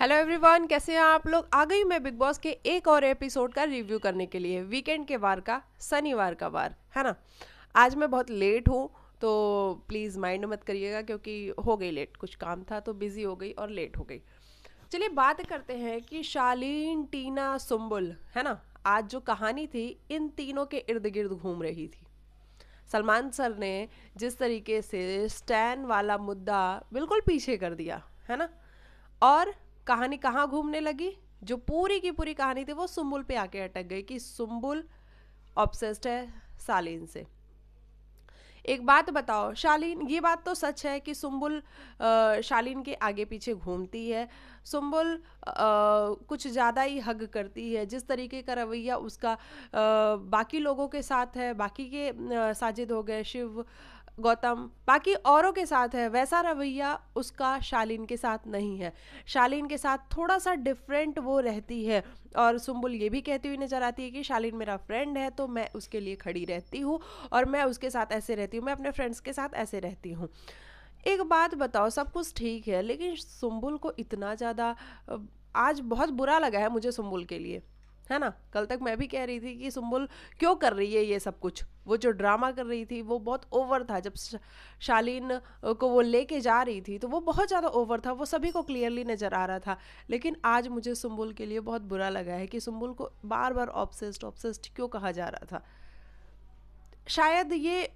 hello everyone कैसे हैं आप लोग आ गई मैं बिग बॉस के एक और एपिसोड का रिव्यू करने के लिए वीकेंड के वार का शनिवार का वार है ना आज मैं बहुत लेट हूँ तो प्लीज़ माइंड मत करिएगा क्योंकि हो गई लेट कुछ काम था तो बिज़ी हो गई और लेट हो गई चलिए बात करते हैं कि शालीन टीना सुम्बुल है ना आज जो कहानी थी इन तीनों के इर्द गिर्द घूम रही थी सलमान सर ने जिस तरीके से स्टैन वाला मुद्दा बिल्कुल पीछे कर दिया है ना और कहानी कहाँ घूमने लगी जो पूरी की पूरी कहानी थी वो सुम्बुल पे आके अटक गई कि सुम्बुल ऑब्सेस्ड है शालीन से एक बात बताओ शालीन ये बात तो सच है कि सुम्बुल शालीन के आगे पीछे घूमती है सुम्बुल कुछ ज़्यादा ही हग करती है जिस तरीके का रवैया उसका आ, बाकी लोगों के साथ है बाकी के साजिद हो गए शिव गौतम बाकी औरों के साथ है वैसा रवैया उसका शालीन के साथ नहीं है शालीन के साथ थोड़ा सा डिफरेंट वो रहती है और सुम्बुल ये भी कहती हुई नज़र आती है कि शालीन मेरा फ्रेंड है तो मैं उसके लिए खड़ी रहती हूँ और मैं उसके साथ ऐसे रहती हूँ मैं अपने फ्रेंड्स के साथ ऐसे रहती हूँ एक बात बताओ सब कुछ ठीक है लेकिन सुम्बुल को इतना ज़्यादा आज बहुत बुरा लगा है मुझे सुम्बुल के लिए है ना कल तक मैं भी कह रही थी कि सुम्बुल क्यों कर रही है ये सब कुछ वो जो ड्रामा कर रही थी वो बहुत ओवर था जब शालीन को वो लेके जा रही थी तो वो बहुत ज़्यादा ओवर था वो सभी को क्लियरली नज़र आ रहा था लेकिन आज मुझे सुम्बुल के लिए बहुत बुरा लगा है कि सुम्बुल को बार बार ऑब्सेस्ड ऑब्सेस्ड क्यों कहा जा रहा था शायद ये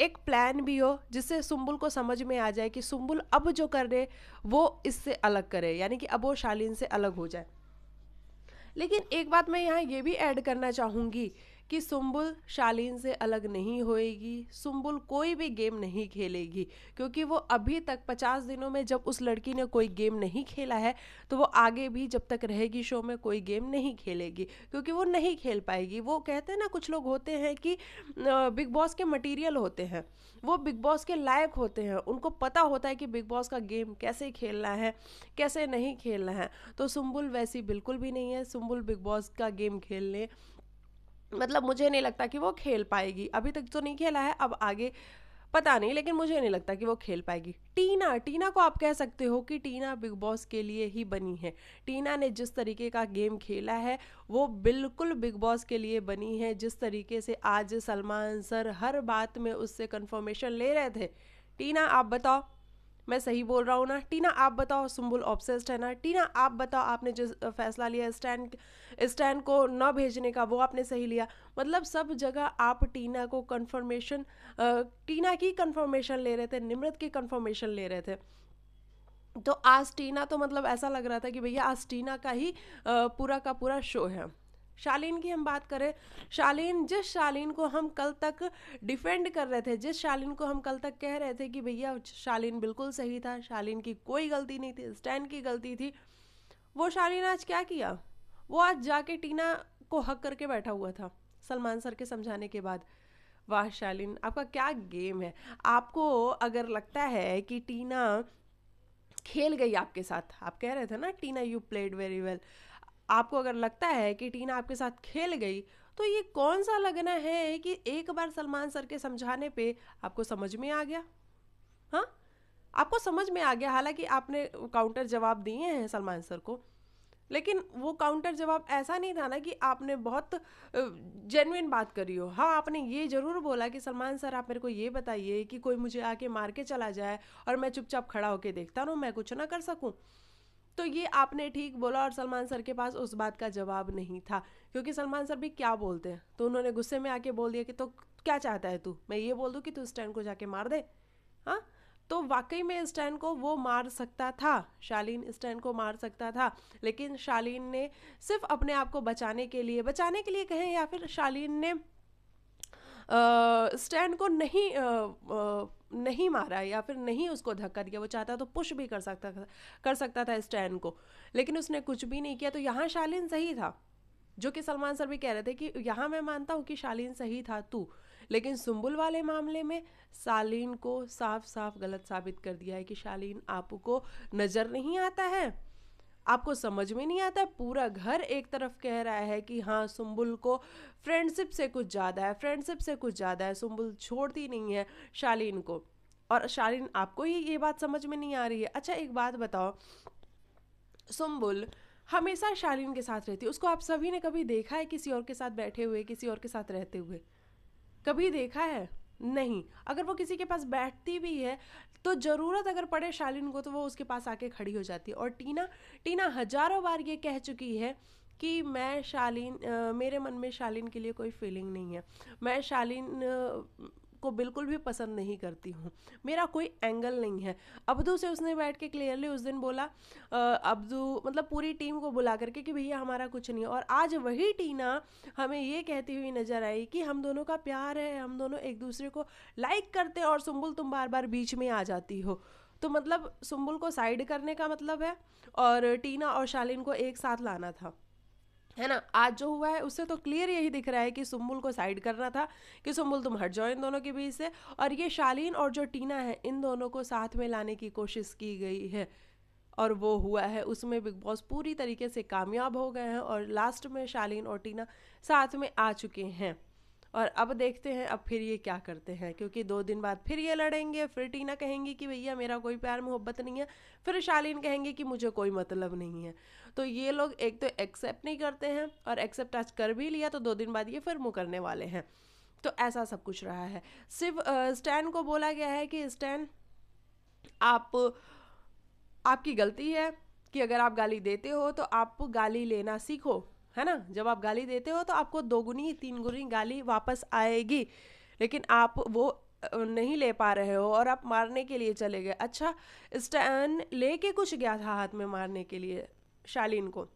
एक प्लान भी हो जिससे सुम्बुल को समझ में आ जाए कि सुम्बुल अब जो कर रहे वो इससे अलग करे यानी कि अब वो शालीन से अलग हो जाए लेकिन एक बात मैं यहाँ ये भी ऐड करना चाहूँगी कि सुम्बुल शालीन से अलग नहीं होएगी सुम्बुल कोई भी गेम नहीं खेलेगी क्योंकि वो अभी तक पचास दिनों में जब उस लड़की ने कोई गेम नहीं खेला है तो वो आगे भी जब तक रहेगी शो में कोई गेम नहीं खेलेगी क्योंकि वो नहीं खेल पाएगी वो कहते हैं ना कुछ लोग होते हैं कि बिग बॉस के मटीरियल होते हैं वो बिग बॉस के लायक होते हैं उनको पता होता है कि बिग बॉस का गेम कैसे खेलना है कैसे नहीं खेलना है तो सुम्बुल वैसी बिल्कुल भी नहीं है सुम्बुल बिग बॉस का गेम खेलने मतलब मुझे नहीं लगता कि वो खेल पाएगी अभी तक तो नहीं खेला है अब आगे पता नहीं लेकिन मुझे नहीं लगता कि वो खेल पाएगी टीना टीना को आप कह सकते हो कि टीना बिग बॉस के लिए ही बनी है टीना ने जिस तरीके का गेम खेला है वो बिल्कुल बिग बॉस के लिए बनी है जिस तरीके से आज सलमान सर हर बात में उससे कन्फर्मेशन ले रहे थे टीना आप बताओ मैं सही बोल रहा हूँ ना टीना आप बताओ सुम्बुल ऑब्सेस्ड है ना टीना आप बताओ आपने जो फैसला लिया स्टैंड स्टैंड को न भेजने का वो आपने सही लिया मतलब सब जगह आप टीना को कन्फर्मेशन टीना की कन्फर्मेशन ले रहे थे निमृत की कन्फर्मेशन ले रहे थे तो आज टीना तो मतलब ऐसा लग रहा था कि भैया आज टीना का ही पूरा का पूरा शो है शालीन की हम बात करें शालीन जिस शालीन को हम कल तक डिफेंड कर रहे थे जिस शालीन को हम कल तक कह रहे थे कि भैया शालीन बिल्कुल सही था शालीन की कोई गलती नहीं थी स्टैन की गलती थी वो शालीन आज क्या किया वो आज जाके टीना को हक करके बैठा हुआ था सलमान सर के समझाने के बाद वाह शालीन आपका क्या गेम है आपको अगर लगता है कि टीना खेल गई आपके साथ आप कह रहे थे ना Tina you played very well आपको अगर लगता है कि टीना आपके साथ खेल गई तो ये कौन सा लगना है कि एक बार सलमान सर के समझाने पे आपको समझ में आ गया हाँ आपको समझ में आ गया हालांकि आपने काउंटर जवाब दिए हैं सलमान सर को लेकिन वो काउंटर जवाब ऐसा नहीं था ना कि आपने बहुत जेनविन बात करी हो हाँ आपने ये ज़रूर बोला कि सलमान सर आप मेरे को ये बताइए कि कोई मुझे आके मार के चला जाए और मैं चुपचाप खड़ा होकर देखता रहूँ मैं कुछ ना कर सकूँ तो ये आपने ठीक बोला और सलमान सर के पास उस बात का जवाब नहीं था क्योंकि सलमान सर भी क्या बोलते हैं तो उन्होंने गुस्से में आके बोल दिया कि तो क्या चाहता है तू मैं ये बोल दूँ कि तू स्टैंड को जाके मार दे हाँ तो वाकई में स्टैन को वो मार सकता था शालीन स्टैन को मार सकता था लेकिन शालीन ने सिर्फ अपने आप को बचाने के लिए बचाने के लिए कहें या फिर शालीन ने स्टैंड को नहीं आ, आ, नहीं मारा या फिर नहीं उसको धक्का दिया वो चाहता तो पुश भी कर सकता कर सकता था स्टैंड को लेकिन उसने कुछ भी नहीं किया तो यहाँ शालीन सही था जो कि सलमान सर भी कह रहे थे कि यहाँ मैं मानता हूँ कि शालीन सही था तू लेकिन सुम्बुल वाले मामले में शालीन को साफ साफ गलत साबित कर दिया है कि शालीन आपको नज़र नहीं आता है आपको समझ में नहीं आता पूरा घर एक तरफ कह रहा है कि हाँ सुम्बुल को फ्रेंडशिप से कुछ ज़्यादा है फ्रेंडशिप से कुछ ज़्यादा है सुम्बुल छोड़ती नहीं है शालीन को और शालीन आपको ही ये बात समझ में नहीं आ रही है अच्छा एक बात बताओ सुम्बुल हमेशा शालीन के साथ रहती है उसको आप सभी ने कभी देखा है किसी और के साथ बैठे हुए किसी और के साथ रहते हुए कभी देखा है नहीं अगर वो किसी के पास बैठती भी है तो ज़रूरत अगर पड़े शालिन को तो वो उसके पास आके खड़ी हो जाती है और टीना टीना हजारों बार ये कह चुकी है कि मैं शालीन मेरे मन में शालीन के लिए कोई फीलिंग नहीं है मैं शालीन आ, को बिल्कुल भी पसंद नहीं करती हूँ मेरा कोई एंगल नहीं है अब्दू से उसने बैठ के क्लियरली उस दिन बोला अब्दू मतलब पूरी टीम को बुला करके कि भैया हमारा कुछ नहीं है और आज वही टीना हमें ये कहती हुई नज़र आई कि हम दोनों का प्यार है हम दोनों एक दूसरे को लाइक करते हैं और सुम्बुल तुम बार बार बीच में आ जाती हो तो मतलब सुम्बुल को साइड करने का मतलब है और टीना और शालिन को एक साथ लाना था है ना आज जो हुआ है उससे तो क्लियर यही दिख रहा है कि सुम्बुल को साइड करना था कि सुम्बुल तुम हट जाओ इन दोनों के बीच से और ये शालीन और जो टीना है इन दोनों को साथ में लाने की कोशिश की गई है और वो हुआ है उसमें बिग बॉस पूरी तरीके से कामयाब हो गए हैं और लास्ट में शालीन और टीना साथ में आ चुके हैं और अब देखते हैं अब फिर ये क्या करते हैं क्योंकि दो दिन बाद फिर ये लड़ेंगे फिर टीना कहेंगी कि भैया मेरा कोई प्यार मोहब्बत नहीं है फिर शालीन कहेंगे कि मुझे कोई मतलब नहीं है तो ये लोग एक तो एक्सेप्ट नहीं करते हैं और एक्सेप्ट आज कर भी लिया तो दो दिन बाद ये फिर मुँह करने वाले हैं तो ऐसा सब कुछ रहा है सिर्फ स्टैन को बोला गया है कि स्टैन आप आपकी गलती है कि अगर आप गाली देते हो तो आप गाली लेना सीखो है ना जब आप गाली देते हो तो आपको दोगुनी तीन गुनी गाली वापस आएगी लेकिन आप वो नहीं ले पा रहे हो और आप मारने के लिए चले गए अच्छा स्टैन लेके कुछ गया था हाथ में मारने के लिए शालीन को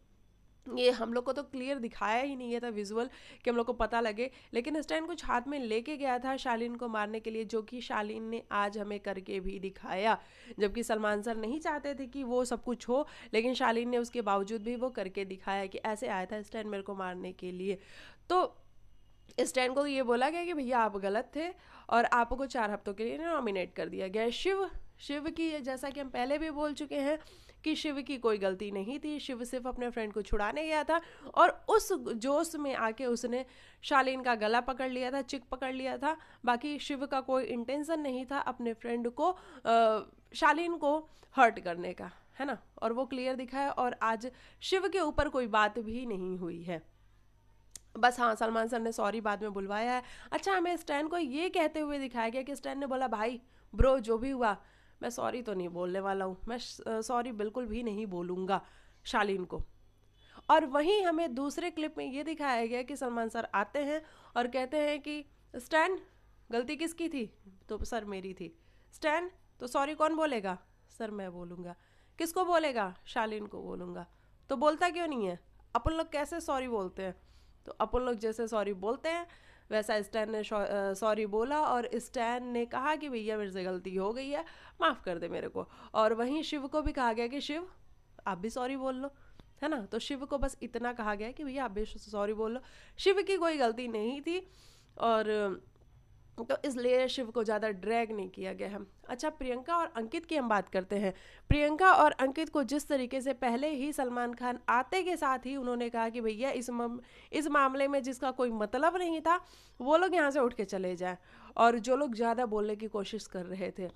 ये हम लोग को तो क्लियर दिखाया ही नहीं था विजुअल कि हम लोग को पता लगे लेकिन स्टैंड कुछ हाथ में लेके गया था शालीन को मारने के लिए जो कि शालीन ने आज हमें करके भी दिखाया जबकि सलमान सर नहीं चाहते थे कि वो सब कुछ हो लेकिन शालीन ने उसके बावजूद भी वो करके दिखाया कि ऐसे आया था स्टैंड मेरे को मारने के लिए तो स्टैंड को ये बोला गया कि भैया आप गलत थे और आपको चार हफ्तों के लिए नॉमिनेट कर दिया गया शिव शिव की जैसा कि हम पहले भी बोल चुके हैं कि शिव की कोई गलती नहीं थी शिव सिर्फ अपने फ्रेंड को छुड़ाने गया था और उस जोश में आके उसने शालीन का गला पकड़ लिया था चिक पकड़ लिया था बाकी शिव का कोई इंटेंशन नहीं था अपने फ्रेंड को आ, शालीन को हर्ट करने का है ना और वो क्लियर दिखा है और आज शिव के ऊपर कोई बात भी नहीं हुई है बस हाँ सलमान सर ने सॉरी बाद में बुलवाया है अच्छा हमें स्टैन को ये कहते हुए दिखाया गया कि स्टैन ने बोला भाई ब्रो जो भी हुआ मैं सॉरी तो नहीं बोलने वाला हूँ मैं सॉरी बिल्कुल भी नहीं बोलूँगा शालीन को और वहीं हमें दूसरे क्लिप में ये दिखाया गया कि सलमान सर आते हैं और कहते हैं कि स्टैन गलती किसकी थी तो सर मेरी थी स्टैन तो सॉरी कौन बोलेगा सर मैं बोलूँगा किसको बोलेगा शालीन को बोलूँगा तो बोलता क्यों नहीं है अपन लोग कैसे सॉरी बोलते हैं तो अपन लोग जैसे सॉरी बोलते हैं वैसा स्टैन ने सॉरी बोला और स्टैन ने कहा कि भैया मेरे से गलती हो गई है माफ़ कर दे मेरे को और वहीं शिव को भी कहा गया कि शिव आप भी सॉरी बोल लो है ना तो शिव को बस इतना कहा गया कि भैया आप भी सॉरी बोल लो शिव की कोई गलती नहीं थी और तो इसलिए शिव को ज़्यादा ड्रैग नहीं किया गया है अच्छा प्रियंका और अंकित की हम बात करते हैं प्रियंका और अंकित को जिस तरीके से पहले ही सलमान खान आते के साथ ही उन्होंने कहा कि भैया इस मम, इस मामले में जिसका कोई मतलब नहीं था वो लोग यहाँ से उठ के चले जाए और जो लोग ज़्यादा बोलने की कोशिश कर रहे थे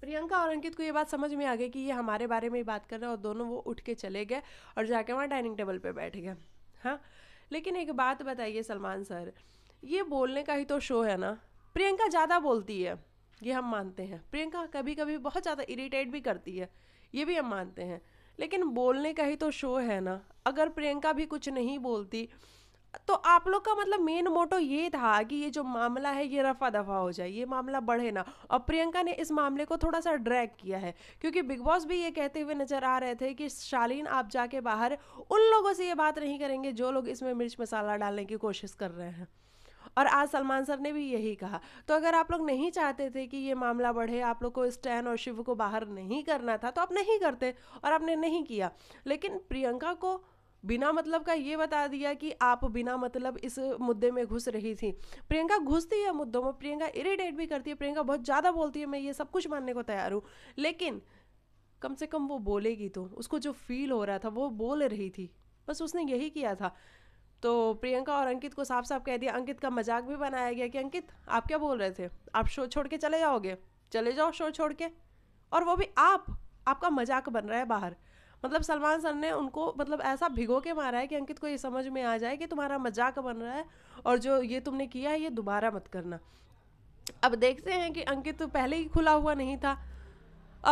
प्रियंका और अंकित को ये बात समझ में आ गई कि ये हमारे बारे में ही बात कर रहे हैं और दोनों वो उठ के चले गए और जाके वहाँ डाइनिंग टेबल पर बैठ गए हाँ लेकिन एक बात बताइए सलमान सर ये बोलने का ही तो शो है ना प्रियंका ज़्यादा बोलती है ये हम मानते हैं प्रियंका कभी कभी बहुत ज़्यादा इरीटेट भी करती है ये भी हम मानते हैं लेकिन बोलने का ही तो शो है ना अगर प्रियंका भी कुछ नहीं बोलती तो आप लोग का मतलब मेन मोटो ये था कि ये जो मामला है ये रफा दफा हो जाए ये मामला बढ़े ना और प्रियंका ने इस मामले को थोड़ा सा ड्रैग किया है क्योंकि बिग बॉस भी ये कहते हुए नजर आ रहे थे कि शालीन आप जाके बाहर उन लोगों से ये बात नहीं करेंगे जो लोग इसमें मिर्च मसाला डालने की कोशिश कर रहे हैं और आज सलमान सर ने भी यही कहा तो अगर आप लोग नहीं चाहते थे कि ये मामला बढ़े आप लोग को स्टैन और शिव को बाहर नहीं करना था तो आप नहीं करते और आपने नहीं किया लेकिन प्रियंका को बिना मतलब का ये बता दिया कि आप बिना मतलब इस मुद्दे में घुस रही थी प्रियंका घुसती है मुद्दों में प्रियंका इरिटेट भी करती है प्रियंका बहुत ज़्यादा बोलती है मैं ये सब कुछ मानने को तैयार हूँ लेकिन कम से कम वो बोलेगी तो उसको जो फील हो रहा था वो बोल रही थी बस उसने यही किया था तो प्रियंका और अंकित को साफ साफ कह दिया अंकित का मजाक भी बनाया गया कि अंकित आप क्या बोल रहे थे आप शो छोड़ के चले जाओगे चले जाओ शो छोड़ के और वो भी आप आपका मजाक बन रहा है बाहर मतलब सलमान सर ने उनको मतलब ऐसा भिगो के मारा है कि अंकित को ये समझ में आ जाए कि तुम्हारा मजाक बन रहा है और जो ये तुमने किया है ये दोबारा मत करना अब देखते हैं कि अंकित पहले ही खुला हुआ नहीं था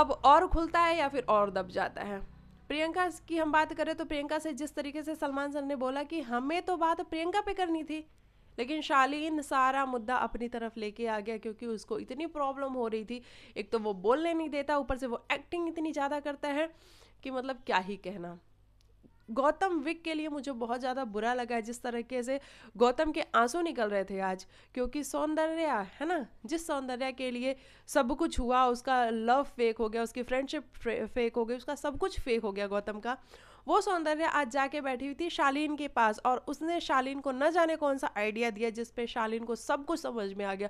अब और खुलता है या फिर और दब जाता है प्रियंका की हम बात करें तो प्रियंका से जिस तरीके से सलमान सर ने बोला कि हमें तो बात प्रियंका पे करनी थी लेकिन शालीन सारा मुद्दा अपनी तरफ लेके आ गया क्योंकि उसको इतनी प्रॉब्लम हो रही थी एक तो वो बोलने नहीं देता ऊपर से वो एक्टिंग इतनी ज़्यादा करता है कि मतलब क्या ही कहना गौतम विक के लिए मुझे बहुत ज़्यादा बुरा लगा है जिस तरीके से गौतम के आंसू निकल रहे थे आज क्योंकि सौंदर्या है ना जिस सौंदर्या के लिए सब कुछ हुआ उसका लव फेक हो गया उसकी फ्रेंडशिप फेक हो गई उसका सब कुछ फेक हो गया गौतम का वो सौंदर्य आज जाके बैठी हुई थी शालीन के पास और उसने शालीन को न जाने कौन सा आइडिया दिया जिस पे शालीन को सब कुछ समझ में आ गया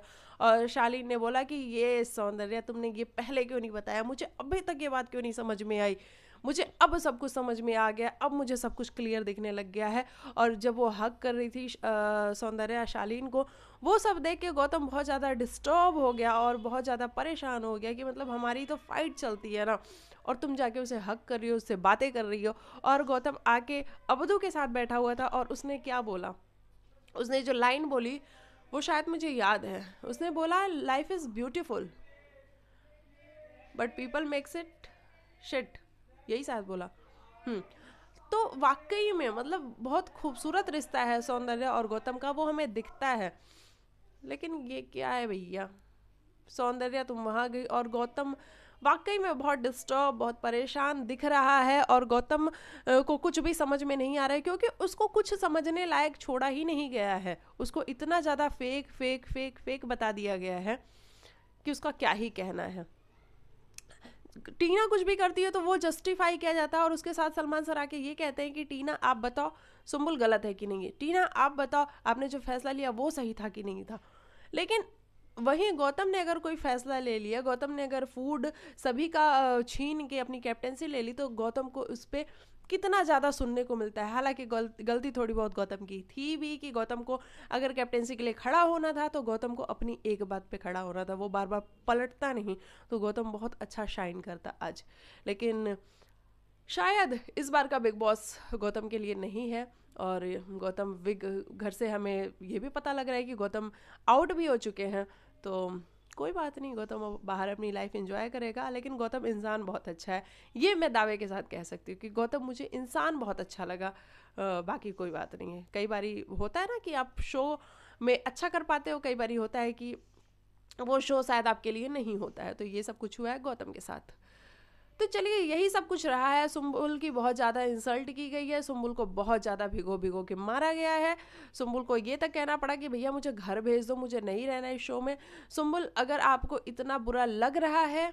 और शालीन ने बोला कि ये सौंदर्य तुमने ये पहले क्यों नहीं बताया मुझे अभी तक ये बात क्यों नहीं समझ में आई मुझे अब सब कुछ समझ में आ गया अब मुझे सब कुछ क्लियर दिखने लग गया है और जब वो हक कर रही थी सौंदर्या शालीन को वो सब देख के गौतम बहुत ज़्यादा डिस्टर्ब हो गया और बहुत ज़्यादा परेशान हो गया कि मतलब हमारी तो फाइट चलती है ना और तुम जाके उसे हक कर रही हो उससे बातें कर रही हो और गौतम आके अबदू के साथ बैठा हुआ था और उसने क्या बोला उसने जो लाइन बोली वो शायद मुझे याद है उसने बोला life is beautiful but people makes it shit यही शायद बोला हम्म, तो वाकई में मतलब बहुत खूबसूरत रिश्ता है सौंदर्य और गौतम का वो हमें दिखता है लेकिन ये क्या है भैया सौंदर्य तुम तो वहाँ गई और गौतम वाकई में बहुत डिस्टर्ब बहुत परेशान दिख रहा है और गौतम को कुछ भी समझ में नहीं आ रहा है क्योंकि उसको कुछ समझने लायक छोड़ा ही नहीं गया है उसको इतना ज़्यादा फेक फेक फेक फेक बता दिया गया है कि उसका क्या ही कहना है टीना कुछ भी करती है तो वो जस्टिफाई किया जाता है और उसके साथ सलमान सर आके ये कहते हैं कि टीना आप बताओ सुम्बुल गलत है कि नहीं है टीना आप बताओ आपने जो फैसला लिया वो सही था कि नहीं था लेकिन वहीं गौतम ने अगर कोई फैसला ले लिया गौतम ने अगर फूड सभी का छीन के अपनी कैप्टनसी ले ली तो गौतम को उस पर कितना ज़्यादा सुनने को मिलता है हालांकि गलती थोड़ी बहुत गौतम की थी भी कि गौतम को अगर कैप्टेंसी के लिए खड़ा होना था तो गौतम को अपनी एक बात पे खड़ा होना था वो बार बार पलटता नहीं तो गौतम बहुत अच्छा शाइन करता आज लेकिन शायद इस बार का बिग बॉस गौतम के लिए नहीं है और गौतम विग घर से हमें ये भी पता लग रहा है कि गौतम आउट भी हो चुके हैं तो कोई बात नहीं गौतम बाहर अपनी लाइफ इंजॉय करेगा लेकिन गौतम इंसान बहुत अच्छा है ये मैं दावे के साथ कह सकती हूँ कि गौतम मुझे इंसान बहुत अच्छा लगा आ, बाकी कोई बात नहीं है कई बारी होता है ना कि आप शो में अच्छा कर पाते हो कई बार होता है कि वो शो शायद आपके लिए नहीं होता है तो ये सब कुछ हुआ है गौतम के साथ तो चलिए यही सब कुछ रहा है सुम्बुल की बहुत ज़्यादा इंसल्ट की गई है सुम्बुल को बहुत ज़्यादा भिगो भिगो के मारा गया है सुम्बुल को ये तक कहना पड़ा कि भैया मुझे घर भेज दो मुझे नहीं रहना इस शो में सुम्बुल अगर आपको इतना बुरा लग रहा है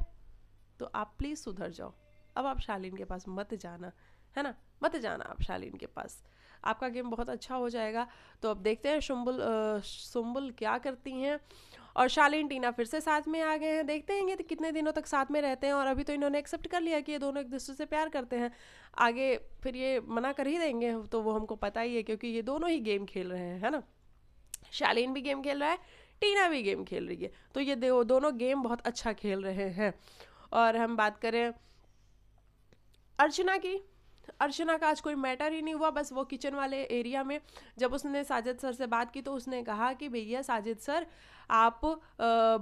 तो आप प्लीज़ सुधर जाओ अब आप शालीन के पास मत जाना है ना मत जाना आप शालीन के पास आपका गेम बहुत अच्छा हो जाएगा तो अब देखते हैं शुम्बुल सुम्बुल क्या करती हैं और शालीन टीना फिर से साथ में आ गए हैं देखते हैं ये तो कितने दिनों तक साथ में रहते हैं और अभी तो इन्होंने एक्सेप्ट कर लिया कि ये दोनों एक दूसरे से प्यार करते हैं आगे फिर ये मना कर ही देंगे तो वो हमको पता ही है क्योंकि ये दोनों ही गेम खेल रहे हैं है ना शालीन भी गेम खेल रहा है टीना भी गेम खेल रही है तो ये दोनों गेम बहुत अच्छा खेल रहे हैं और हम बात करें अर्चना की अर्चना का आज कोई मैटर ही नहीं हुआ बस वो किचन वाले एरिया में जब उसने साजिद सर से बात की तो उसने कहा कि भैया साजिद सर आप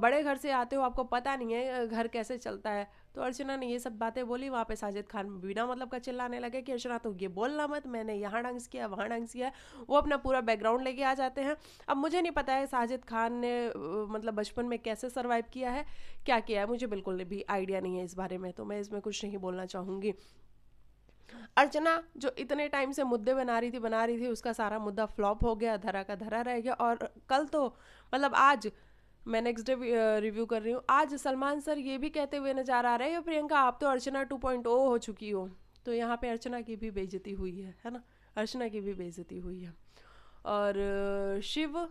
बड़े घर से आते हो आपको पता नहीं है घर कैसे चलता है तो अर्चना ने ये सब बातें बोली वहाँ पे साजिद खान बिना मतलब का चिल्लाने लगे कि अर्चना तो ये बोलना मत मैंने यहाँ डांस किया वहाँ डांस किया वो अपना पूरा बैकग्राउंड लेके आ जाते हैं अब मुझे नहीं पता है साजिद खान ने मतलब बचपन में कैसे सर्वाइव किया है क्या किया है मुझे बिल्कुल भी आइडिया नहीं है इस बारे में तो मैं इसमें कुछ नहीं बोलना चाहूँगी अर्चना जो इतने टाइम से मुद्दे बना रही थी बना रही थी उसका सारा मुद्दा फ्लॉप हो गया धरा का धरा रह गया और कल तो मतलब आज मैं नेक्स्ट डे रिव्यू कर रही हूँ आज सलमान सर ये भी कहते हुए नज़र आ रहे हैं प्रियंका आप तो अर्चना टू oh हो चुकी हो तो यहाँ पे अर्चना की भी बेजती हुई है है ना अर्चना की भी बेजती हुई है और uh, शिव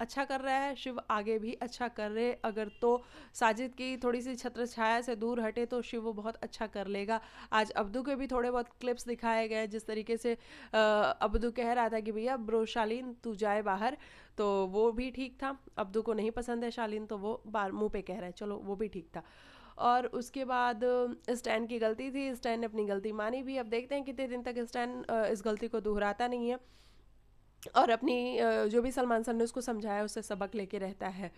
अच्छा कर रहा है शिव आगे भी अच्छा कर रहे अगर तो साजिद की थोड़ी सी छत्र छाया से दूर हटे तो शिव बहुत अच्छा कर लेगा आज अब्दू के भी थोड़े बहुत क्लिप्स दिखाए गए जिस तरीके से अब्दू कह रहा था कि भैया ब्रो शालीन तू जाए बाहर तो वो भी ठीक था अब्दू को नहीं पसंद है शालीन तो वो बार मुँह पे कह रहा है चलो वो भी ठीक था और उसके बाद स्टैन की गलती थी स्टैन ने अपनी गलती मानी भी अब देखते हैं कितने दिन तक स्टैन इस गलती को दोहराता नहीं है और अपनी जो भी सलमान सर ने उसको समझाया उससे सबक लेके रहता है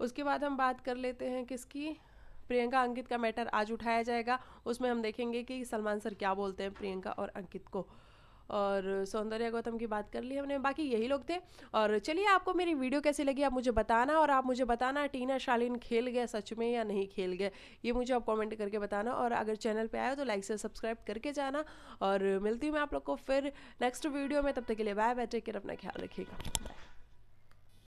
उसके बाद हम बात कर लेते हैं किसकी प्रियंका अंकित का मैटर आज उठाया जाएगा उसमें हम देखेंगे कि सलमान सर क्या बोलते हैं प्रियंका और अंकित को और सौंदर्य गौतम की बात कर ली हमने बाकी यही लोग थे और चलिए आपको मेरी वीडियो कैसी लगी आप मुझे बताना और आप मुझे बताना टीना शालीन खेल गए सच में या नहीं खेल गए ये मुझे आप कॉमेंट करके बताना और अगर चैनल पर आए तो लाइक से सब्सक्राइब करके जाना और मिलती हूँ मैं आप लोग को फिर नेक्स्ट वीडियो में तब तक के लिए बाय बाय टेक केयर अपना ख्याल रखिएगा